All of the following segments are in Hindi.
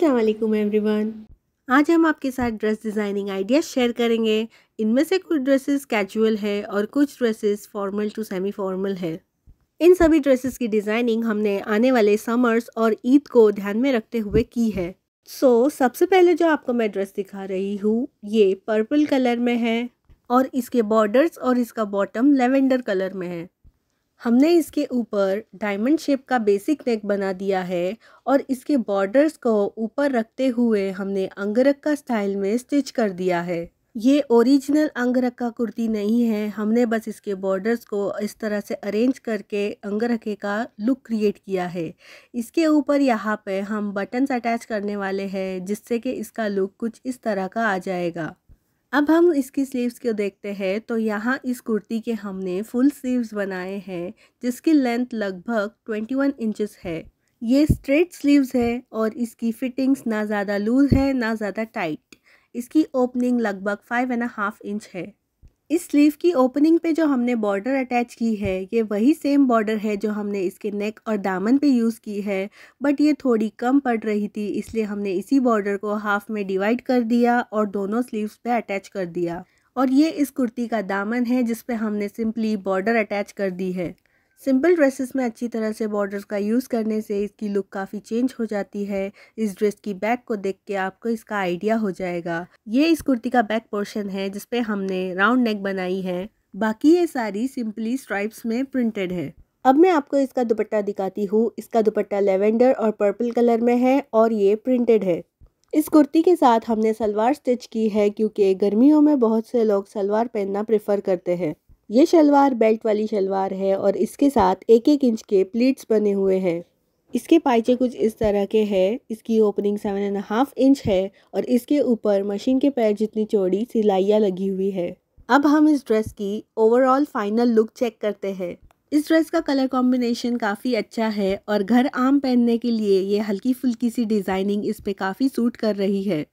अस्सलाम वालेकुम एवरीवन आज हम आपके साथ ड्रेस डिज़ाइनिंग आइडियाज़ शेयर करेंगे इनमें से कुछ ड्रेसेस कैजुअल है और कुछ dresses formal to semi formal है इन सभी ड्रेसेस की डिज़ाइनिंग हमने आने वाले समर्स और ईद को ध्यान में रखते हुए की है सो so, सबसे पहले जो आपको मैं ड्रेस दिखा रही हूँ ये पर्पल कलर में है और इसके बॉर्डर्स और इसका बॉटम लेवेंडर कलर में है हमने इसके ऊपर डायमंड शेप का बेसिक नेक बना दिया है और इसके बॉर्डर्स को ऊपर रखते हुए हमने का स्टाइल में स्टिच कर दिया है ये ओरिजिनल का कुर्ती नहीं है हमने बस इसके बॉर्डर्स को इस तरह से अरेंज करके अंगरखे का लुक क्रिएट किया है इसके ऊपर यहाँ पे हम बटन्स अटैच करने वाले हैं जिससे कि इसका लुक कुछ इस तरह का आ जाएगा अब हम इसकी स्लीव्स को देखते हैं तो यहाँ इस कुर्ती के हमने फुल स्लीव्स बनाए हैं जिसकी लेंथ लगभग 21 इंचेस है ये स्ट्रेट स्लीव्स है और इसकी फिटिंग्स ना ज़्यादा लूज है ना ज़्यादा टाइट इसकी ओपनिंग लगभग फाइव एंड हाफ इंच है इस स्लीव की ओपनिंग पे जो हमने बॉर्डर अटैच की है ये वही सेम बॉर्डर है जो हमने इसके नेक और दामन पे यूज़ की है बट ये थोड़ी कम पड़ रही थी इसलिए हमने इसी बॉर्डर को हाफ में डिवाइड कर दिया और दोनों स्लीव्स पे अटैच कर दिया और ये इस कुर्ती का दामन है जिस पर हमने सिंपली बॉर्डर अटैच कर दी है सिंपल ड्रेसेस में अच्छी तरह से बॉर्डर्स का यूज़ करने से इसकी लुक काफ़ी चेंज हो जाती है इस ड्रेस की बैक को देख के आपको इसका आइडिया हो जाएगा ये इस कुर्ती का बैक पोर्शन है जिसपे हमने राउंड नेक बनाई है बाकी ये सारी सिंपली स्ट्राइप्स में प्रिंटेड है अब मैं आपको इसका दुपट्टा दिखाती हूँ इसका दुपट्टा लेवेंडर और पर्पल कलर में है और ये प्रिंटेड है इस कुर्ती के साथ हमने सलवार स्टिच की है क्योंकि गर्मियों में बहुत से लोग सलवार पहनना प्रेफर करते हैं ये शलवार बेल्ट वाली शलवार है और इसके साथ एक एक इंच के प्लीट्स बने हुए हैं इसके पाइचे कुछ इस तरह के हैं इसकी opening seven and half inch है और इसके ऊपर मशीन के पैर जितनी चौड़ी सिलाइयाँ लगी हुई है अब हम इस ड्रेस की ओवरऑल फाइनल लुक चेक करते हैं इस ड्रेस का कलर कॉम्बिनेशन काफ़ी अच्छा है और घर आम पहनने के लिए ये हल्की फुल्की सी डिज़ाइनिंग इस पर काफ़ी सूट कर रही है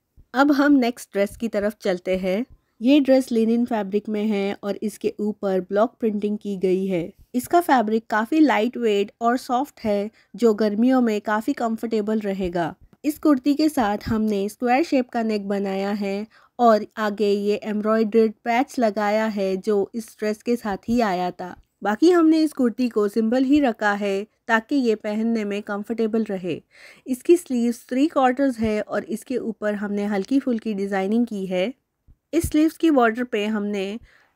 अब हम नेक्स्ट ड्रेस की तरफ चलते हैं ये ड्रेस लिनिन फैब्रिक में है और इसके ऊपर ब्लॉक प्रिंटिंग की गई है इसका फैब्रिक काफ़ी लाइट वेट और सॉफ्ट है जो गर्मियों में काफ़ी कंफर्टेबल रहेगा इस कुर्ती के साथ हमने स्क्वायर शेप का नेक बनाया है और आगे ये एम्ब्रॉयड्रेड पैच लगाया है जो इस ड्रेस के साथ ही आया था बाकी हमने इस कुर्ती को सिंपल ही रखा है ताकि ये पहनने में कंफर्टेबल रहे इसकी स्लीव्स थ्री क्वार्टर्स है और इसके ऊपर हमने हल्की फुल्की डिज़ाइनिंग की है इस स्लीव्स की बॉर्डर पे हमने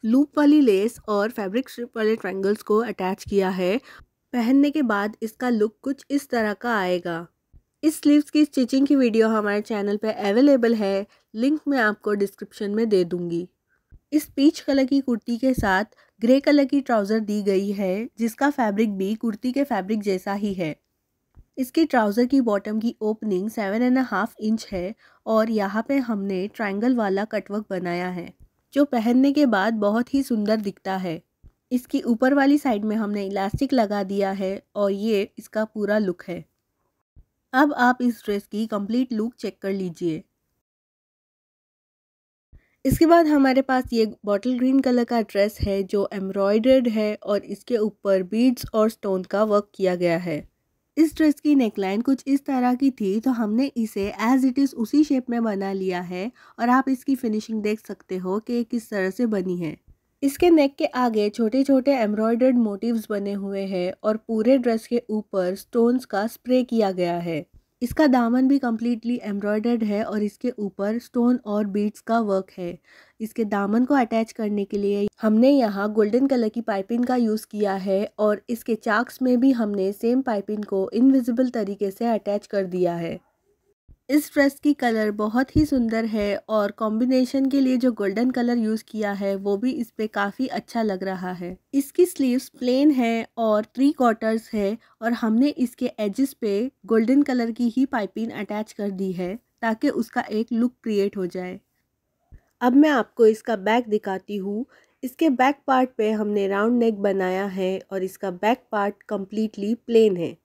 लूप वाली लेस और फैब्रिक स्ट्रिप वाले ट्रायंगल्स को अटैच किया है पहनने के बाद इसका लुक कुछ इस तरह का आएगा इस स्लीव्स की स्टिचिंग की वीडियो हमारे चैनल पे अवेलेबल है लिंक मैं आपको डिस्क्रिप्शन में दे दूँगी इस पीच कलर की कुर्ती के साथ ग्रे कलर की ट्राउज़र दी गई है जिसका फैब्रिक भी कुर्ती के फैब्रिक जैसा ही है इसके ट्राउज़र की बॉटम की opening seven and half inch है और यहाँ पे हमने ट्रायंगल वाला कटवर्क बनाया है जो पहनने के बाद बहुत ही सुंदर दिखता है इसकी ऊपर वाली साइड में हमने इलास्टिक लगा दिया है और ये इसका पूरा लुक है अब आप इस ड्रेस की कंप्लीट लुक चेक कर लीजिए इसके बाद हमारे पास ये बॉटल ग्रीन कलर का ड्रेस है जो एम्ब्रॉयडर्ड है और इसके ऊपर बीड्स और स्टोन का वर्क किया गया है इस ड्रेस की नेकलाइन कुछ इस तरह की थी तो हमने इसे एज इट इज़ उसी शेप में बना लिया है और आप इसकी फिनिशिंग देख सकते हो कि किस तरह से बनी है इसके नेक के आगे छोटे छोटे एम्ब्रॉयडर्ड मोटिव्स बने हुए हैं और पूरे ड्रेस के ऊपर स्टोन्स का स्प्रे किया गया है इसका दामन भी कम्प्लीटली एम्ब्रॉयडर्ड है और इसके ऊपर स्टोन और बीट्स का वर्क है इसके दामन को अटैच करने के लिए हमने यहाँ गोल्डन कलर की पाइपिंग का यूज़ किया है और इसके चाक्स में भी हमने सेम पाइपिंग को इनविजिबल तरीके से अटैच कर दिया है इस ड्रेस की कलर बहुत ही सुंदर है और कॉम्बिनेशन के लिए जो गोल्डन कलर यूज़ किया है वो भी इस पे काफ़ी अच्छा लग रहा है इसकी स्लीव्स प्लेन है और थ्री क्वार्टर्स है और हमने इसके एजेस पे गोल्डन कलर की ही पाइपिंग अटैच कर दी है ताकि उसका एक लुक क्रिएट हो जाए अब मैं आपको इसका बैक दिखाती हूँ इसके बैक पार्ट पे हमने राउंड नेक बनाया है और इसका बैक पार्ट कम्प्लीटली प्लेन है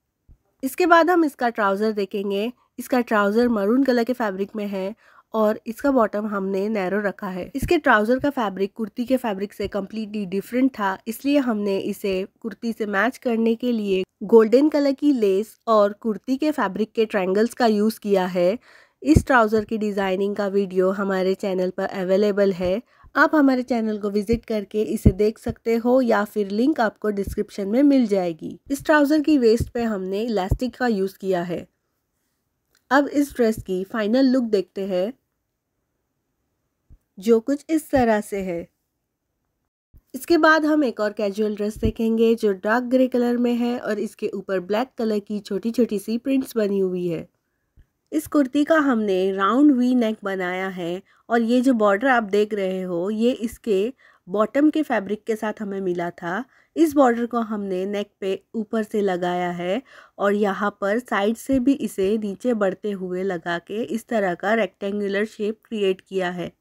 इसके बाद हम इसका ट्राउज़र देखेंगे इसका ट्राउज़र मरून कलर के फैब्रिक में है और इसका बॉटम हमने नैरो रखा है इसके ट्राउज़र का फैब्रिक कुर्ती के फैब्रिक से कम्प्लीटली डिफरेंट था इसलिए हमने इसे कुर्ती से मैच करने के लिए गोल्डन कलर की लेस और कुर्ती के फैब्रिक के ट्रायंगल्स का यूज़ किया है इस ट्राउज़र की डिज़ाइनिंग का वीडियो हमारे चैनल पर अवेलेबल है आप हमारे चैनल को विजिट करके इसे देख सकते हो या फिर लिंक आपको डिस्क्रिप्शन में मिल जाएगी इस ट्राउज़र की वेस्ट पे हमने इलास्टिक का यूज़ किया है अब इस ड्रेस की फाइनल लुक देखते हैं जो कुछ इस तरह से है इसके बाद हम एक और कैजुअल ड्रेस देखेंगे जो डार्क ग्रे कलर में है और इसके ऊपर ब्लैक कलर की छोटी छोटी सी प्रिंट्स बनी हुई है इस कुर्ती का हमने राउंड वी नेक बनाया है और ये जो बॉर्डर आप देख रहे हो ये इसके बॉटम के फैब्रिक के साथ हमें मिला था इस बॉर्डर को हमने नेक पे ऊपर से लगाया है और यहाँ पर साइड से भी इसे नीचे बढ़ते हुए लगा के इस तरह का रेक्टेंगुलर शेप क्रिएट किया है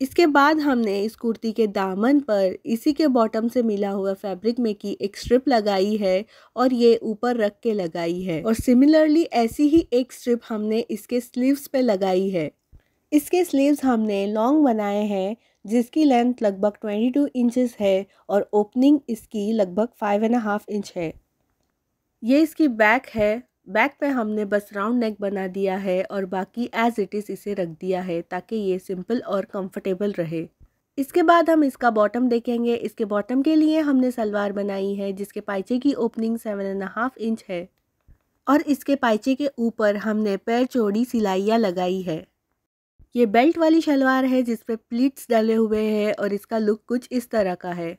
इसके बाद हमने इस कुर्ती के दामन पर इसी के बॉटम से मिला हुआ फैब्रिक में की एक स्ट्रिप लगाई है और ये ऊपर रख के लगाई है और सिमिलरली ऐसी ही एक स्ट्रिप हमने इसके स्लीव्स पे लगाई है इसके स्लीव्स हमने लॉन्ग बनाए हैं जिसकी लेंथ लगभग 22 इंचेस है और ओपनिंग इसकी लगभग फाइव एंड हाफ इंच है ये इसकी बैक है बैक पे हमने बस राउंड नेक बना दिया है और बाकी एज़ इट इज़ इसे रख दिया है ताकि ये सिंपल और कंफर्टेबल रहे इसके बाद हम इसका बॉटम देखेंगे इसके बॉटम के लिए हमने सलवार बनाई है जिसके पाइचे की opening seven and half inch है और इसके पाइचे के ऊपर हमने पैर चौड़ी सिलाइयाँ लगाई है ये बेल्ट वाली शलवार है जिस पर प्लीट्स डाले हुए हैं और इसका लुक कुछ इस तरह का है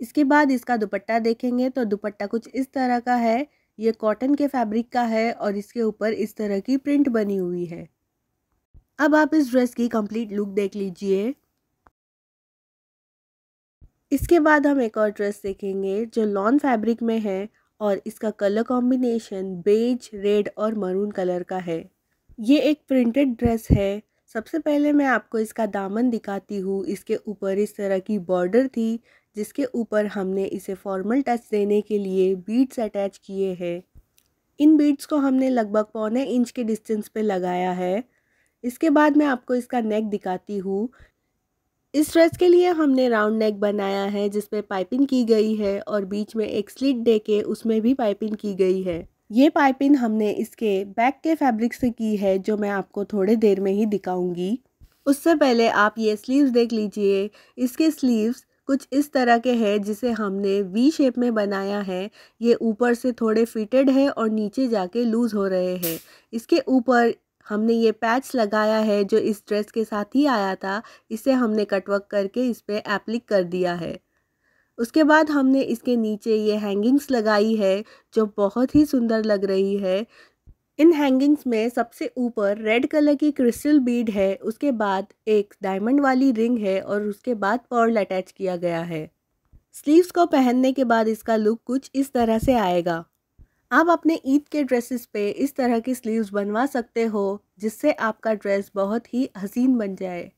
इसके बाद इसका दुपट्टा देखेंगे तो दुपट्टा कुछ इस तरह का है ये कॉटन के फैब्रिक का है और इसके ऊपर इस तरह की प्रिंट बनी हुई है अब आप इस ड्रेस की कंप्लीट लुक देख लीजिए इसके बाद हम एक और ड्रेस देखेंगे जो लॉन फैब्रिक में है और इसका कलर कॉम्बिनेशन बेज रेड और मरून कलर का है ये एक प्रिंटेड ड्रेस है सबसे पहले मैं आपको इसका दामन दिखाती हूँ इसके ऊपर इस तरह की बॉर्डर थी जिसके ऊपर हमने इसे फॉर्मल टच देने के लिए बीड्स अटैच किए हैं इन बीड्स को हमने लगभग पौने इंच के डिस्टेंस पे लगाया है इसके बाद मैं आपको इसका नेक दिखाती हूँ इस ड्रेस के लिए हमने राउंड नेक बनाया है जिसपे पाइपिंग की गई है और बीच में एक स्लिट दे के उसमें भी पाइपिंग की गई है ये पाइपिंग हमने इसके बैक के फैब्रिक से की है जो मैं आपको थोड़े देर में ही दिखाऊंगी उससे पहले आप ये स्लीव्स देख लीजिए इसके स्लीव्स कुछ इस तरह के है जिसे हमने वी शेप में बनाया है ये ऊपर से थोड़े फिटेड है और नीचे जाके लूज़ हो रहे हैं इसके ऊपर हमने ये पैच लगाया है जो इस ड्रेस के साथ ही आया था इसे हमने कटवर्क करके इस पर एप्लिक कर दिया है उसके बाद हमने इसके नीचे ये हैंगिंग्स लगाई है जो बहुत ही सुंदर लग रही है इन हैंगिंग्स में सबसे ऊपर रेड कलर की क्रिस्टल बीड है उसके बाद एक डायमंड वाली रिंग है और उसके बाद पर्ल अटैच किया गया है स्लीव्स को पहनने के बाद इसका लुक कुछ इस तरह से आएगा आप अपने ईद के ड्रेसेस पे इस तरह की स्लीव्स बनवा सकते हो जिससे आपका ड्रेस बहुत ही हसीन बन जाए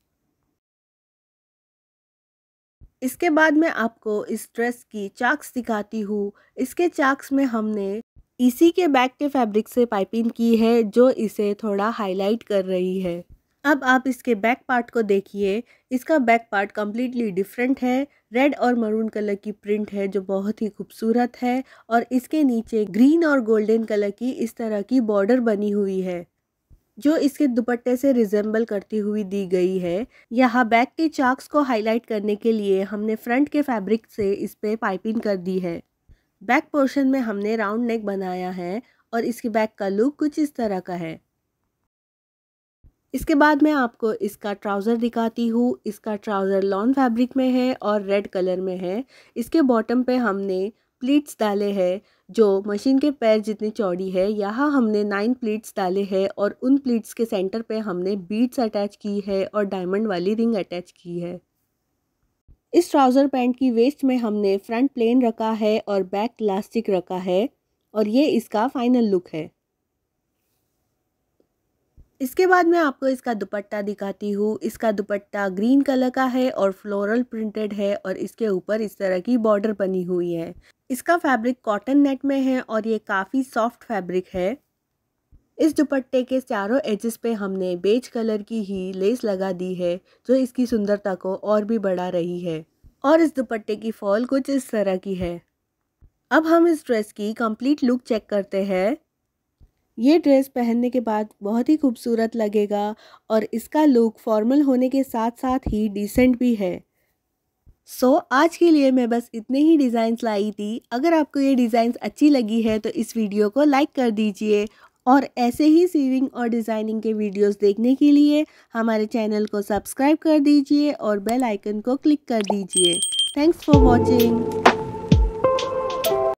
इसके बाद मैं आपको इस ड्रेस की चाक्स दिखाती हूँ इसके चाक्स में हमने इसी के बैक के फैब्रिक से पाइपिंग की है जो इसे थोड़ा हाईलाइट कर रही है अब आप इसके बैक पार्ट को देखिए इसका बैक पार्ट कम्प्लीटली डिफरेंट है रेड और मरून कलर की प्रिंट है जो बहुत ही खूबसूरत है और इसके नीचे ग्रीन और गोल्डन कलर की इस तरह की बॉर्डर बनी हुई है जो इसके दुपट्टे से रिजेंबल करती हुई दी गई है यहाँ बैक के चाक्स को हाईलाइट करने के लिए हमने फ्रंट के फैब्रिक से इस पर पाइपिंग कर दी है बैक पोर्शन में हमने राउंड नेक बनाया है और इसके बैक का लुक कुछ इस तरह का है इसके बाद मैं आपको इसका ट्राउज़र दिखाती हूँ इसका ट्राउज़र लॉन फैब्रिक में है और रेड कलर में है इसके बॉटम पे हमने प्लीट्स डाले हैं जो मशीन के पैर जितनी चौड़ी है यहाँ हमने नाइन प्लीट्स डाले हैं और उन प्लीट्स के सेंटर पे हमने बीट्स अटैच की है और डायमंड वाली रिंग अटैच की है इस ट्राउज़र पैंट की वेस्ट में हमने फ्रंट प्लेन रखा है और बैक इलास्टिक रखा है और ये इसका फाइनल लुक है इसके बाद मैं आपको इसका दुपट्टा दिखाती हूँ इसका दुपट्टा ग्रीन कलर का है और फ्लोरल प्रिंटेड है और इसके ऊपर इस तरह की बॉर्डर बनी हुई है इसका फैब्रिक कॉटन नेट में है और ये काफ़ी सॉफ्ट फैब्रिक है इस दुपट्टे के चारों एजेस पे हमने बेज कलर की ही लेस लगा दी है जो इसकी सुंदरता को और भी बढ़ा रही है और इस दुपट्टे की फॉल कुछ इस तरह की है अब हम इस ड्रेस की कंप्लीट लुक चेक करते हैं ये ड्रेस पहनने के बाद बहुत ही खूबसूरत लगेगा और इसका लुक फॉर्मल होने के साथ साथ ही डिसेंट भी है सो so, आज के लिए मैं बस इतने ही डिज़ाइंस लाई थी अगर आपको ये डिज़ाइंस अच्छी लगी है तो इस वीडियो को लाइक कर दीजिए और ऐसे ही सीविंग और डिज़ाइनिंग के वीडियोस देखने के लिए हमारे चैनल को सब्सक्राइब कर दीजिए और बेल आइकन को क्लिक कर दीजिए थैंक्स फॉर वॉचिंग